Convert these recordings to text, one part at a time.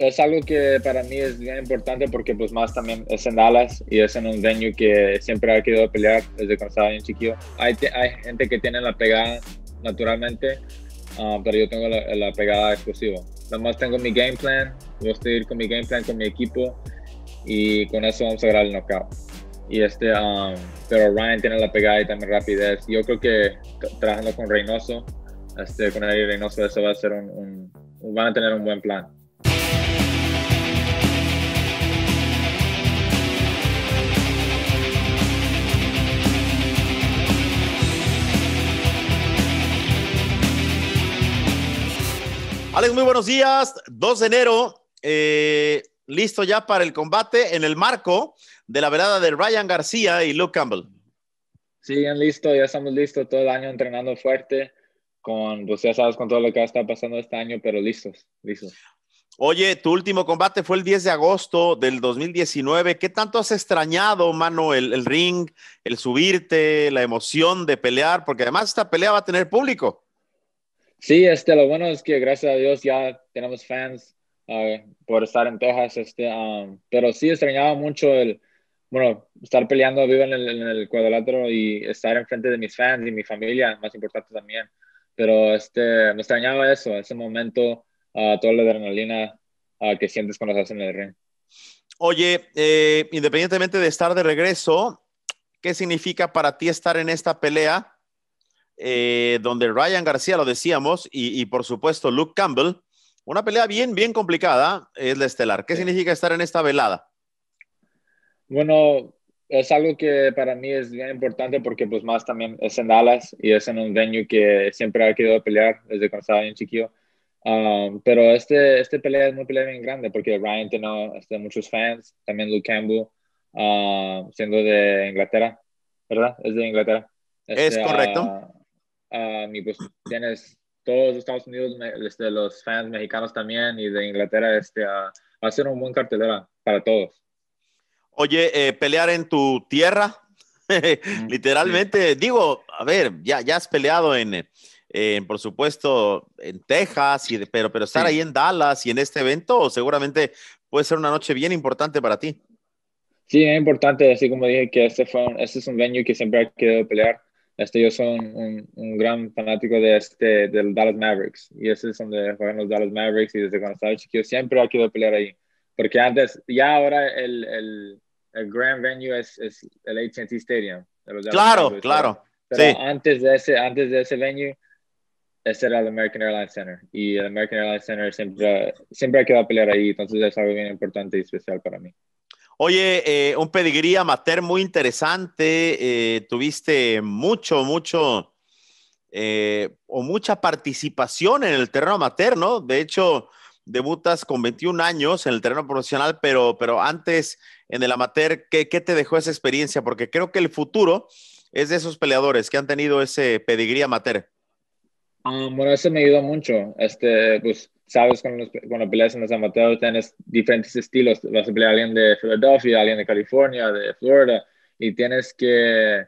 es algo que para mí es bien importante porque pues más también es en Dallas y es en un venue que siempre ha querido pelear desde cuando estaba bien chiquillo. Hay, hay gente que tiene la pegada naturalmente, ah, pero yo tengo la, pegada exclusiva. Nomás tengo mi game plan, yo estoy con mi game plan, con mi equipo y con eso vamos a ganar el knockout. Y este, um, pero Ryan tiene la pegada y también rapidez. Yo creo que trabajando con Reynoso, este, con el Reynoso, eso va a ser un, van a tener un buen plan. Alex, muy buenos días. 2 de enero, eh, listo ya para el combate en el marco de la velada de Ryan García y Luke Campbell. Sí, bien listo, ya estamos listos todo el año entrenando fuerte, con, pues ya sabes, con todo lo que está pasando este año, pero listos, listos. Oye, tu último combate fue el 10 de agosto del 2019. ¿Qué tanto has extrañado, mano, el ring, el subirte, la emoción de pelear? Porque además esta pelea va a tener público. Sí, este, lo bueno es que gracias a Dios ya tenemos fans eh, por estar en Texas, este, um, pero sí extrañaba mucho el, bueno, estar peleando vivo en el, en cuadrilátero y estar enfrente de mis fans y mi familia, más importante también. Pero este, me extrañaba eso, ese momento, ah, toda la adrenalina ah, que sientes cuando estás en el ring. Oye, eh, independientemente de estar de regreso, ¿qué significa para ti estar en esta pelea? Eh, donde Ryan García, lo decíamos, y, por supuesto Luke Campbell. Una pelea bien, bien complicada es la estelar. ¿Qué significa estar en esta velada? Bueno, es algo que para mí es bien importante porque pues más también es en Dallas y es en un venue que siempre ha querido pelear desde cuando estaba bien chiquillo. Um, pero este, este pelea es muy pelea bien grande porque Ryan tiene este, muchos fans, también Luke Campbell, um, siendo de Inglaterra, ¿verdad? Es de Inglaterra. es este, correcto. Ah, y ah, pues tienes todos Estados Unidos, este, los fans mexicanos también y de Inglaterra, este, va a ser un buen cartelera para todos. Oye, eh, pelear en tu tierra, literalmente, digo, a ver, ya, ya has peleado en, por supuesto, en Texas, y, pero, pero estar ahí en Dallas y en este evento seguramente puede ser una noche bien importante para ti. Sí, es importante, así como dije, que este, fue este es un venue que siempre ha querido pelear. Este, yo soy un, gran fanático de este, del Dallas Mavericks y ese es donde juegan los Dallas Mavericks y desde cuando estaba chiquillo siempre ha querido pelear ahí. Porque antes, ya ahora el, el, el venue es, es el AT&T Stadium. claro, claro. sí. antes, de ese, antes de ese venue, ese era el American Airlines Center. Y el American Airlines Center siempre, siempre ha quedado pelear ahí. Entonces es algo bien importante y especial para mí. Oye, eh, un pedigrí amateur muy interesante. Eh, tuviste mucho, mucho eh, o mucha participación en el terreno amateur, ¿no? De hecho, debutas con 21 años en el terreno profesional, pero, pero antes en el amateur, ¿qué, ¿qué, te dejó esa experiencia? Porque creo que el futuro es de esos peleadores que han tenido ese pedigrí amateur. Ah, bueno, eso me ayuda mucho. Este, pues, sabes, cuando, peleas en los amateurs, tienes diferentes estilos. Vas a pelear a alguien de Filadelfia, alguien de California, de Florida, y tienes que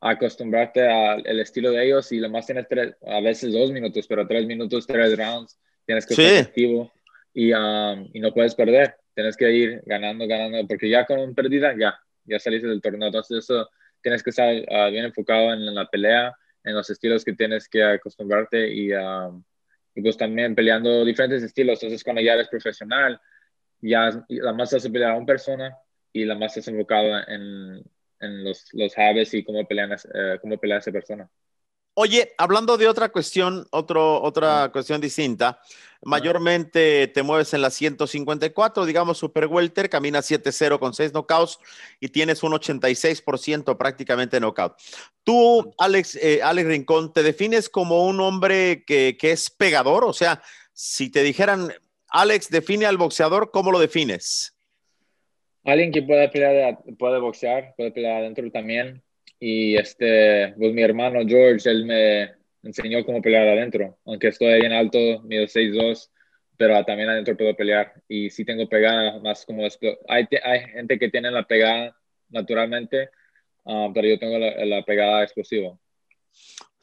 acostumbrarte al estilo de ellos. Y lo más tienes a veces dos minutos, pero tres minutos, tres rounds. Tienes que ser activo y, um, y no puedes perder. Tienes que ir ganando, ganando, porque ya con una pérdida, ya, ya saliste del torneo. Entonces, eso tienes que estar ah, bien enfocado en la pelea en los estilos que tienes que acostumbrarte y, y pues también peleando diferentes estilos. Entonces cuando ya eres profesional, ya la más se pelear a una persona y la más estás enfocado en, en los, los y cómo, pelean, eh, cómo pelea esa persona. Oye, hablando de otra cuestión, otro, otra cuestión distinta, mayormente te mueves en la 154, digamos Super Welter, camina 7-0 con 6 knockouts y tienes un 86% prácticamente knockout. Tú, Alex, eh, Alex Rincón, ¿te defines como un hombre que, que es pegador? O sea, si te dijeran, Alex, define al boxeador, ¿cómo lo defines? Alguien que puede pelear, puede boxear, puede pelear adentro también, y este, pues mi hermano George, él me enseñó cómo pelear adentro, aunque estoy bien alto, mido 6'2", pero también adentro puedo pelear y sí tengo pegada más como esto. Hay, hay gente que tiene la pegada naturalmente, ah, pero yo tengo la, pegada explosiva.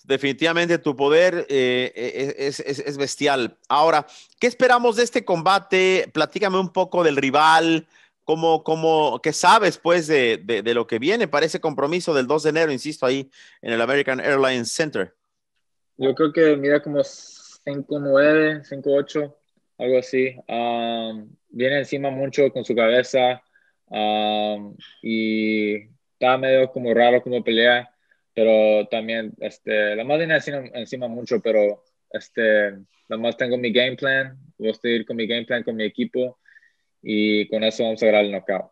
Definitivamente tu poder eh, eh, es, es, es, bestial. Ahora, ¿qué esperamos de este combate? Platícame un poco del rival, como, como que sabes pues de, de, lo que viene para ese compromiso del 2 de enero, insisto, ahí en el American Airlines Center? Yo creo que mira como 5-9, 5 algo así. viene encima mucho con su cabeza y está medio como raro como pelea, pero también este, la más viene encima, mucho, pero este, nada más tengo mi game plan, voy a seguir con mi game plan con mi equipo y con eso vamos a grabar el knockout.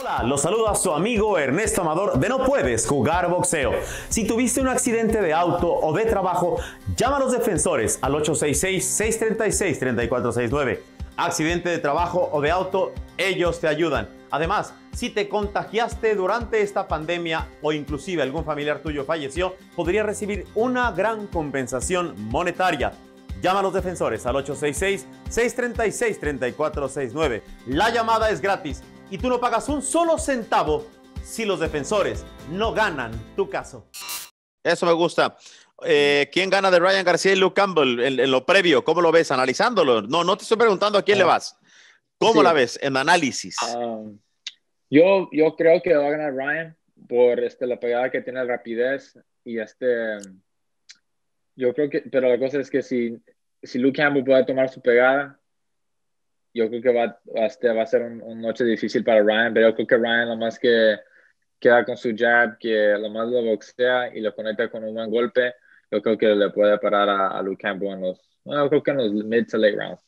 Hola, los saluda su amigo Ernesto Amador de No Puedes Jugar Boxeo. Si tuviste un accidente de auto o de trabajo, llama a los defensores al 866-636-3469. Accidente de trabajo o de auto, ellos te ayudan. Además, si te contagiaste durante esta pandemia o inclusive algún familiar tuyo falleció, podría recibir una gran compensación monetaria. Llama a los defensores al 866-636-3469. La llamada es gratis y tú no pagas un solo centavo si los defensores no ganan tu caso. Eso me gusta. Eh, ¿Quién gana de Ryan García y Luke Campbell en, lo previo? ¿Cómo lo ves analizándolo? No, no te estoy preguntando a quién le ah. vas. ¿Cómo la ves en análisis? Ah, yo, yo creo que va a ganar Ryan por este, la pegada que tiene, la rapidez y este... Yo creo que, pero la cosa es que si, si Luke Campbell puede tomar su pegada, yo creo que va, este, va, a ser una noche difícil para Ryan, pero yo creo que Ryan lo más que queda con su jab, que lo más lo boxea y lo conecta con un buen golpe, yo creo que le puede parar a, Luke Campbell en los, creo que en los mid to late rounds.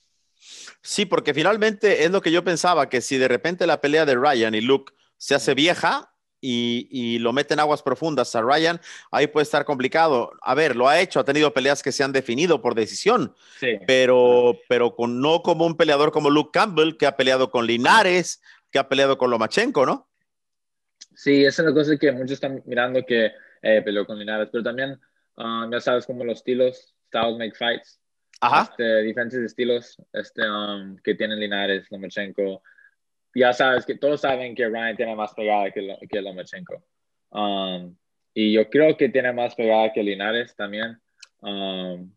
Sí, porque finalmente es lo que yo pensaba, que si de repente la pelea de Ryan y Luke se hace vieja, y, y, lo meten aguas profundas a Ryan, ahí puede estar complicado. A ver, lo ha hecho, ha tenido peleas que se han definido por decisión, pero, pero con, no como un peleador como Luke Campbell, que ha peleado con Linares, que ha peleado con Lomachenko, ¿no? Sí, esa es una cosa que muchos están mirando que eh, peleó con Linares, pero también ah, ya sabes como los estilos, styles make fights, este, diferentes estilos este, um, que tienen Linares, Lomachenko, ya sabes que todos saben que Ryan tiene más pegada que, que Lomachenko. Um, y yo creo que tiene más pegada que Linares también. Um,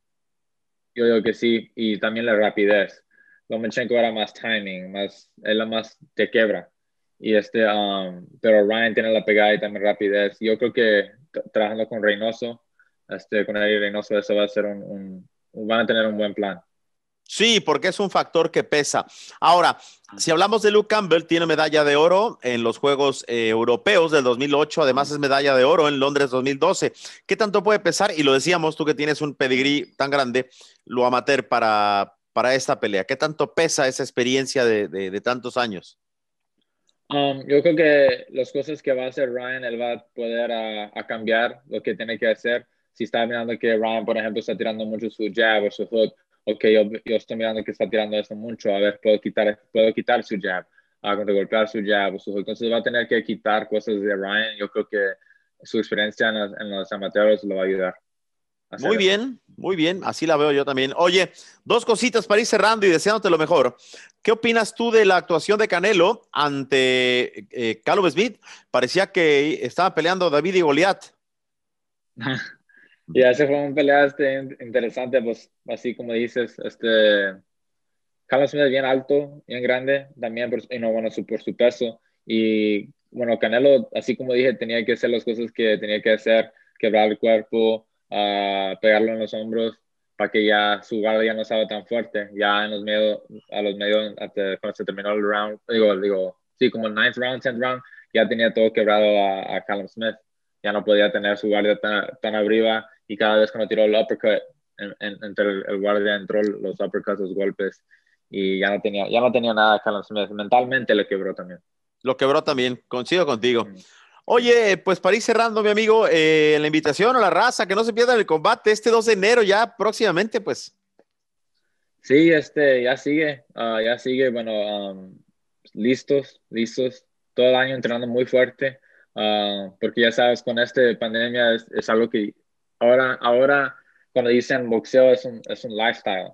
yo digo que sí. Y también la rapidez. Lomachenko era más timing, más, era más de quebra. Y este, um, pero Ryan tiene la pegada y también rapidez. Yo creo que trabajando con Reynoso, este, con Ari Reynoso, eso va a ser van a tener un buen plan. Sí, porque es un factor que pesa. Ahora, si hablamos de Luke Campbell, tiene medalla de oro en los Juegos eh, Europeos del 2008, además es medalla de oro en Londres 2012. ¿Qué tanto puede pesar? Y lo decíamos, tú que tienes un pedigrí tan grande, lo amateur para, para esta pelea. ¿Qué tanto pesa esa experiencia de, tantos años? Um, yo creo que las cosas que va a hacer Ryan, él va a poder a, cambiar lo que tiene que hacer. Si está mirando que Ryan, por ejemplo, está tirando mucho su jab o su foot, ok, yo, estoy mirando que está tirando esto mucho, a ver, puedo quitar, puedo quitar su jab, a ah, golpear su jab, su Entonces va a tener que quitar cosas de Ryan. Yo creo que su experiencia en los, en amateurs lo va a ayudar. muy bien, muy bien, así la veo yo también. Oye, dos cositas para ir cerrando y deseándote lo mejor. ¿Qué opinas tú de la actuación de Canelo ante eh, Calo Parecía que estaba peleando David y Goliat. Ya, fue un pelea este, interesante, pues así como dices, este, Callum Smith es bien alto, bien grande, también, y no, bueno, su, por su peso. Y bueno, Canelo, así como dije, tenía que hacer las cosas que tenía que hacer, quebrar el cuerpo, ah, pegarlo en los hombros, para que ya su guardia ya no estaba tan fuerte. Ya en los medios, a los medios, cuando se terminó el round, digo, digo, sí, como el ninth round, tenth round, ya tenía todo quebrado a, a Callum Smith. Ya no podía tener su guardia tan, tan arriba y cada vez que me tiró el uppercut, entre el, guardia entró los uppercuts, los golpes, y ya no tenía, ya no tenía nada, Carlos Mentalmente lo quebró también. Lo quebró también, coincido contigo. Mm. Oye, pues para ir cerrando, mi amigo, eh, la invitación a la raza, que no se pierdan el combate este 2 de enero ya próximamente, pues. Sí, este, ya sigue, ah, ya sigue, bueno, listos, listos, todo el año entrenando muy fuerte, ah, porque ya sabes, con esta pandemia es algo que Ahora, ahora cuando dicen boxeo es un, es un lifestyle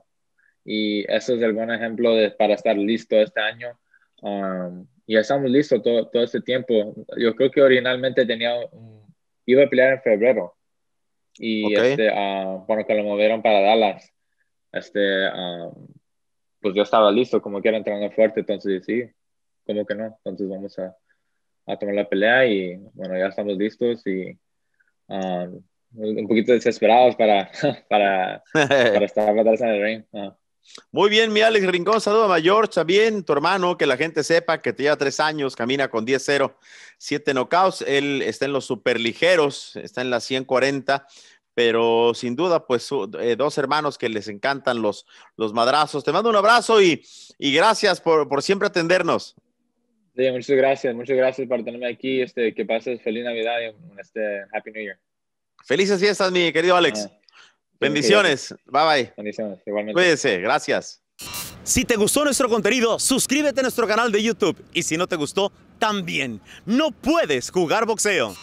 y eso es el buen ejemplo de, para estar listo este año. y um, ya estamos listos todo, todo este tiempo. Yo creo que originalmente tenía, iba a pelear en febrero y este, ah, bueno, que lo movieron para Dallas. Este, ah, pues yo estaba listo, como que era fuerte, entonces sí, como que no, entonces vamos a, a tomar la pelea y bueno, ya estamos listos y ah, un poquito desesperados para, para, para estar atrás en el ring. Muy bien, mi Alex Rincón, saluda a George bien tu hermano, que la gente sepa que te lleva tres años, camina con 10-0, 7 knockouts, él está en los superligeros, está en las 140, pero sin duda, pues eh, dos hermanos que les encantan los, los madrazos. Te mando un abrazo y, y gracias por, por siempre atendernos. Sí, muchas gracias, muchas gracias por tenerme aquí, este, que pases feliz Navidad y este, Happy New Year. Felices fiestas, mi querido Alex. Ah, Bendiciones. Bye bye. Bendiciones, igualmente. Cuídense, gracias. Si te gustó nuestro contenido, suscríbete a nuestro canal de YouTube. Y si no te gustó, también. No puedes jugar boxeo.